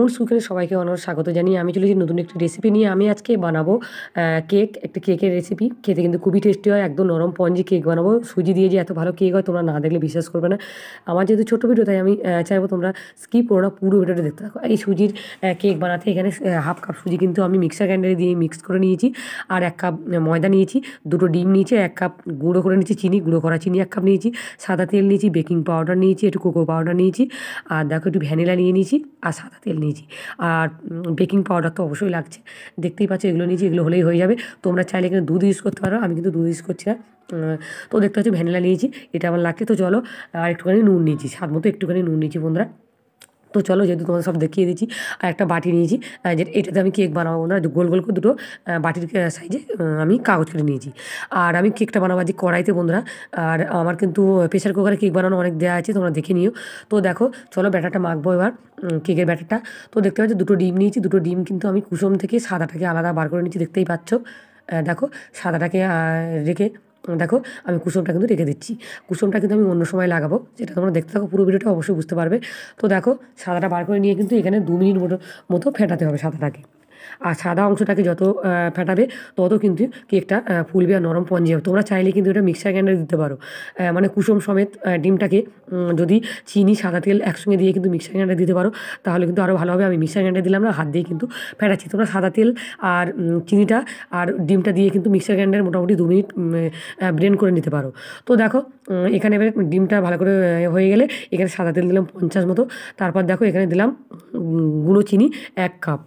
আমুর সুখের সবাইকে অনেক স্বাগত জানিয়ে আমি চলেছি নতুন একটি রেসিপি নিয়ে আমি আজকে বানাবো কেক একটা কেকের রেসিপি খেতে কিন্তু খুবই টেস্টি হয় একদম নরম পঞ্জি কেক বানাবো সুজি দিয়ে যে এত ভালো কেক হয় তোমরা না দেখলে বিশ্বাস করবে না আমার যেহেতু ছোটো ভিডিও তাই আমি চাইবো তোমরা স্কিপ করো না পুরো ভিডিওটা দেখতে থাকো এই সুজির কেক বানাতে এখানে হাফ কাপ সুজি কিন্তু আমি মিক্সার গ্রাইন্ডারে দিয়ে মিক্স করে নিয়েছি আর এক কাপ ময়দা নিয়েছি দুটো ডিম নিয়েছি এক কাপ গুঁড়ো করে নিয়েছি চিনি গুঁড়ো করা চিনি এক কাপ নিয়েছি সাদা তেল নিয়েছি বেকিং পাউডার নিয়েছি একটু কোকো পাউডার নিয়েছি আর দেখো একটু ভ্যানিলা নিয়ে নিয়েছি আর সাদা তেল নিয়েছি নিয়েছি আর বেকিং পাউডার তো অবশ্যই লাগছে দেখতেই পাচ্ছি এগুলো নিয়েছি এগুলো হলেই হয়ে যাবে তোমরা চাইলে কিন্তু দুধ ইউজ করতে পারো আমি কিন্তু দুধ ইউজ করছি না তো দেখতে পাচ্ছি ভ্যানিলা নিয়েছি এটা আমার লাগছে তো চলো আর একটুখানি নুন নিয়েছি স্বাদ মতো একটুখানি নুন নিয়েছি বন্ধুরা তো চলো যেহেতু তোমাদের সব দেখিয়ে দিচ্ছি আর একটা বাটি নিয়েছি যেটা এটাতে আমি কেক বানাবো না গোল গোল করে দুটো বাটির সাইজে আমি কাগজ কেটে নিয়েছি আর আমি কেকটা বানাবো আজকে কড়াইতে বন্ধুরা আর আমার কিন্তু প্রেশার কুকারে কেক বানানো অনেক দেওয়া আছে তোমরা দেখে নিও তো দেখো চলো ব্যাটারটা মাখবো এবার কেকের ব্যাটারটা তো দেখতে পাচ্ছ দুটো ডিম নিয়েছি দুটো ডিম কিন্তু আমি কুসুম থেকে সাদাটাকে আলাদা বার করে নিয়েছি দেখতেই পাচ্ছ দেখো সাদাটাকে রেখে দেখো আমি কুসুমটা কিন্তু রেখে দিচ্ছি কুসুমটা কিন্তু আমি অন্য সময় লাগাবো যেটা তোমরা দেখতে থাকো পুরো ভিডিওটা অবশ্যই বুঝতে পারবে তো দেখো সাদাটা বার করে নিয়ে কিন্তু এখানে দু মিনিট মতো ফেটাতে হবে সাদাটাকে আর সাদা অংশটাকে যত ফেটাবে তত কিন্তু কেকটা ফুলবে আর নরম পঞ্জি হবে তোমরা চাইলে কিন্তু এটা মিক্সার গ্রাইন্ডারে দিতে পারো মানে কুসুম সমেত ডিমটাকে যদি চিনি সাদা তেল একসঙ্গে দিয়ে কিন্তু মিক্সার গ্রাইন্ডারে দিতে পারো তাহলে কিন্তু আরও ভালো হবে আমি মিক্সার গ্রাইন্ডারে দিলাম না হাত দিয়ে কিন্তু ফেটাচ্ছি তোমরা সাদা তেল আর চিনিটা আর ডিমটা দিয়ে কিন্তু মিক্সার গ্রাইন্ডারে মোটামুটি দু মিনিট ব্রেন করে নিতে পারো তো দেখো এখানে এবারে ডিমটা ভালো করে হয়ে গেলে এখানে সাদা তেল দিলাম পঞ্চাশ মতো তারপর দেখো এখানে দিলাম গুঁড়ো চিনি এক কাপ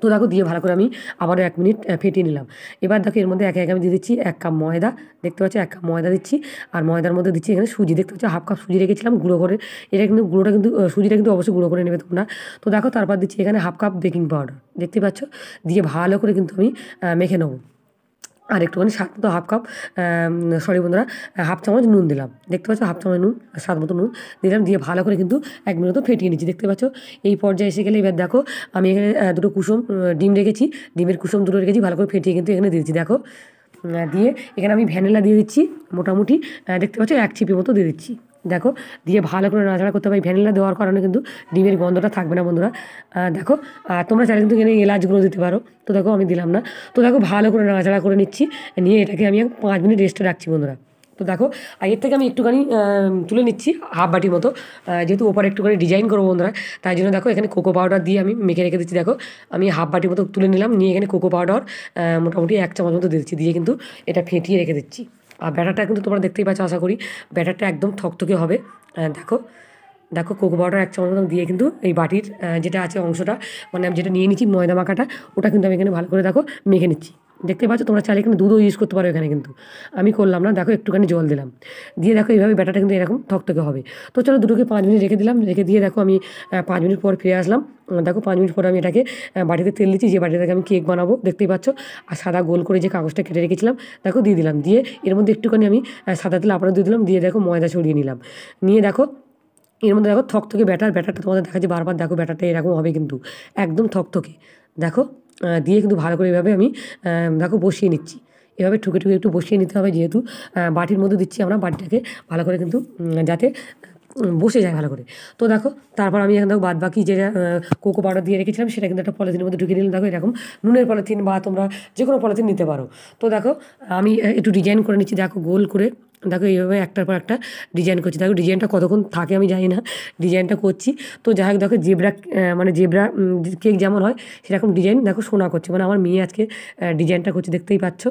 তো দেখো দিয়ে ভালো করে আমি আবারও এক মিনিট ফেটিয়ে নিলাম এবার দেখো এর মধ্যে এক এক আমি দিয়ে দিচ্ছি এক কাপ ময়দা দেখতে পাচ্ছি এক কাপ ময়দা দিচ্ছি আর ময়দার মধ্যে দিচ্ছি এখানে সুজি দেখতে পাচ্ছি হাফ কাপ সুজি রেখেছিলাম গুঁড়ো করে এটা কিন্তু গুঁড়োটা কিন্তু সুজিটা কিন্তু অবশ্যই গুঁড়ো করে নেবে তোমরা তো দেখো তারপর দিচ্ছি এখানে হাফ কাপ বেকিং পাউডার দেখতে পাচ্ছ দিয়ে ভালো করে কিন্তু আমি মেখে নেবো আর একটুখানি মানে স্বাদ মতো হাফ কাপ সরি বন্ধুরা হাফ চামচ নুন দিলাম দেখতে পাচ্ছ হাফ চামচ নুন স্বাদ মতো নুন দিলাম দিয়ে ভালো করে কিন্তু এক মিনিট ফেটিয়ে নিচ্ছি দেখতে পাচ্ছ এই পর্যায়ে এসে গেলে এবার দেখো আমি এখানে দুটো কুসুম ডিম রেখেছি ডিমের কুসুম দুটো রেখেছি ভালো করে ফেটিয়ে কিন্তু এখানে দিয়েছি দেখো দিয়ে এখানে আমি ভ্যানিলা দিয়ে দিচ্ছি মোটামুটি দেখতে পাচ্ছ এক ছিপি মতো দিয়ে দিচ্ছি দেখো দিয়ে ভালো করে নাড়াচাড়া করতে হবে ভ্যানিলা দেওয়ার কারণে কিন্তু ডিমের গন্ধটা থাকবে না বন্ধুরা দেখো আর তোমরা চাইলে কিন্তু এখানে এলাচগুলো দিতে পারো তো দেখো আমি দিলাম না তো দেখো ভালো করে নাড়াচাড়া করে নিচ্ছি নিয়ে এটাকে আমি পাঁচ মিনিট রেস্টে রাখছি বন্ধুরা তো দেখো আগের থেকে আমি একটুখানি তুলে নিচ্ছি হাফ বাটির মতো যেহেতু ওপারে একটুখানি ডিজাইন করবো বন্ধুরা তাই জন্য দেখো এখানে কোকো পাউডার দিয়ে আমি মেখে রেখে দিচ্ছি দেখো আমি হাফ বাটি মতো তুলে নিলাম নিয়ে এখানে কোকো পাউডার মোটামুটি এক চামচ মতো দিচ্ছি দিয়ে কিন্তু এটা ফেটিয়ে রেখে দিচ্ছি আর ব্যাটারটা কিন্তু তোমরা দেখতেই পাচ্ছ আশা করি ব্যাটারটা একদম থকথকে হবে দেখো দেখো কোকো পাউডার এক চামচ দিয়ে কিন্তু এই বাটির যেটা আছে অংশটা মানে আমি যেটা নিয়ে নিচ্ছি ময়দা মাখাটা ওটা কিন্তু আমি এখানে ভালো করে দেখো মেখে নিচ্ছি দেখতে পাচ্ছ তোমরা চাইলে এখানে দুধও ইউজ করতে পারো এখানে কিন্তু আমি করলাম না দেখো একটুখানি জল দিলাম দিয়ে দেখো এইভাবে ব্যাটাটা কিন্তু এরকম থকথকে হবে তো চলো দুটোকে পাঁচ মিনিট রেখে দিলাম রেখে দিয়ে দেখো আমি পাঁচ মিনিট পর ফিরে আসলাম দেখো পাঁচ মিনিট পরে আমি এটাকে বাড়িতে তেল দিচ্ছি যে বাড়িতে আমি কেক বানাবো দেখতেই পাচ্ছ আর সাদা গোল করে যে কাগজটা কেটে রেখেছিলাম দেখো দিয়ে দিলাম দিয়ে এর মধ্যে একটুখানি আমি সাদা তেল আপনার দিয়ে দিলাম দিয়ে দেখো ময়দা ছড়িয়ে নিলাম নিয়ে দেখো এর মধ্যে দেখো থকথকে ব্যাটার ব্যাটারটা তোমাদের দেখাচ্ছি বারবার দেখো ব্যাটারটা এরকম হবে কিন্তু একদম থকথকে দেখো দিয়ে কিন্তু ভালো করে এভাবে আমি দেখো বসিয়ে নিচ্ছি এভাবে ঠুকে ঠুকে একটু বসিয়ে নিতে হবে যেহেতু বাটির মধ্যে দিচ্ছি আমরা বাটিটাকে ভালো করে কিন্তু যাতে বসে যায় ভালো করে তো দেখো তারপর আমি এখন দেখো বাদ বাকি যে কোকো পাউডার দিয়ে রেখেছিলাম সেটা কিন্তু একটা পলিথিনের মধ্যে ঢুকে নিলাম দেখো এরকম নুনের পলিথিন বা তোমরা যে কোনো পলিথিন নিতে পারো তো দেখো আমি একটু ডিজাইন করে নিচ্ছি দেখো গোল করে দেখো এইভাবে একটার পর একটা ডিজাইন করছি দেখো ডিজাইনটা কতক্ষণ থাকে আমি জানি না ডিজাইনটা করছি তো যাই হোক দেখো জেবরা মানে জেবরা কেক যেমন হয় সেরকম ডিজাইন দেখো সোনা করছে মানে আমার মেয়ে আজকে ডিজাইনটা করছে দেখতেই পাচ্ছ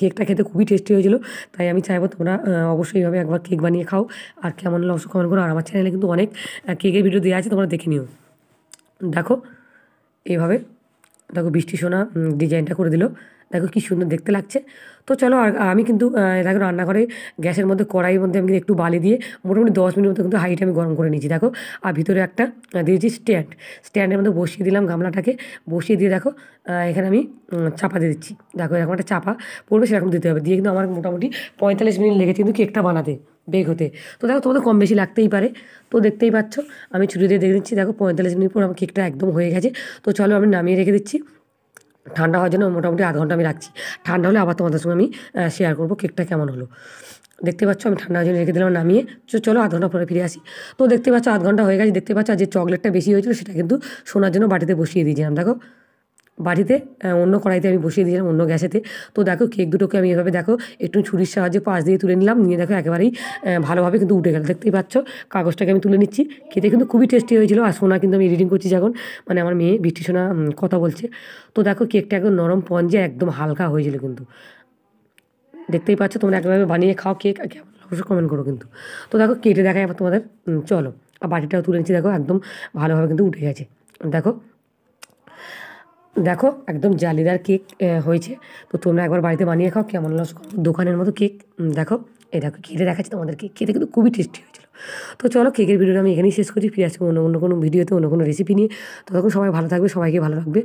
কেকটা খেতে খুবই টেস্টি হয়েছিল তাই আমি চাইবো তোমরা অবশ্যই এইভাবে একবার কেক বানিয়ে খাও আর কেমন হলো অবশ্যই কমেন্ট করো আর আমার চ্যানেলে কিন্তু অনেক কেকের ভিডিও দেওয়া আছে তোমরা দেখে নিও দেখো এইভাবে দেখো বৃষ্টি সোনা ডিজাইনটা করে দিল দেখো কি সুন্দর দেখতে লাগছে তো চলো আর আমি কিন্তু দেখো রান্নাঘরে গ্যাসের মধ্যে কড়াইয়ের মধ্যে আমি একটু বালি দিয়ে মোটামুটি দশ মিনিট মতো কিন্তু হাইট আমি গরম করে নিয়েছি দেখো আর ভিতরে একটা দিয়েছি স্ট্যান্ড স্ট্যান্ডের মধ্যে বসিয়ে দিলাম গামলাটাকে বসিয়ে দিয়ে দেখো এখানে আমি চাপা দিয়ে দিচ্ছি দেখো এরকম একটা চাপা পড়বে সেরকম দিতে হবে দিয়ে কিন্তু আমার মোটামুটি পঁয়তাল্লিশ মিনিট লেগেছে কিন্তু কেকটা বানাতে বেগ হতে তো দেখো তোমাদের কম বেশি লাগতেই পারে তো দেখতেই পাচ্ছ আমি ছুটি দিয়ে দেখে দিচ্ছি দেখো পঁয়তাল্লিশ মিনিট পর আমার কেকটা একদম হয়ে গেছে তো চলো আমি নামিয়ে রেখে দিচ্ছি ঠান্ডা হওয়ার জন্য মোটামুটি আধ ঘন্টা আমি রাখছি ঠান্ডা হলে আবার তোমাদের সঙ্গে আমি শেয়ার করবো কেকটা কেমন হলো দেখতে পাচ্ছ আমি ঠান্ডা হওয়ার জন্য রেখে দিলাম নামিয়ে চলো আধ ঘন্টা পরে ফিরে আসি তো দেখতে পাচ্ছ আধ ঘন্টা হয়ে গেছে দেখতে পাচ্ছ যে চকলেটটা বেশি হয়েছিল সেটা কিন্তু শোনার জন্য বাটিতে বসিয়ে দিয়েছিলাম দেখো বাড়িতে অন্য কড়াইতে আমি বসিয়ে দিয়েছিলাম অন্য গ্যাসেতে তো দেখো কেক দুটোকে আমি এভাবে দেখো একটু ছুরির সাহায্যে পাশ দিয়ে তুলে নিলাম নিয়ে দেখো একেবারেই ভালোভাবে কিন্তু উঠে গেল দেখতেই পাচ্ছ কাগজটাকে আমি তুলে নিচ্ছি খেতে কিন্তু খুবই টেস্টি হয়েছিল আর সোনা কিন্তু আমি এডিটিং করছি যখন মানে আমার মেয়ে বৃষ্টি সোনা কথা বলছে তো দেখো কেকটা একদম নরম পঞ্জে একদম হালকা হয়েছিল কিন্তু দেখতেই পাচ্ছ তোমরা একভাবে বানিয়ে খাও কেক অবশ্যই কমেন্ট করো কিন্তু তো দেখো কেটে দেখায় আবার তোমাদের চলো আর বাটিটাও তুলে নিচ্ছি দেখো একদম ভালোভাবে কিন্তু উঠে গেছে দেখো দেখো একদম জালিদার কেক হয়েছে তো তোমরা একবার বাড়িতে বানিয়ে খাও কেমন লস দোকানের মতো কেক দেখো এই দেখো খেতে দেখাচ্ছি তোমাদেরকে খেতে কিন্তু খুবই টেস্টি হয়েছিল তো চলো কেকের ভিডিওটা আমি এখানেই শেষ করছি ফিরে আসবো অন্য অন্য কোনো ভিডিওতে অন্য কোনো রেসিপি নিয়ে তখন সবাই ভালো থাকবে সবাইকে ভালো রাখবে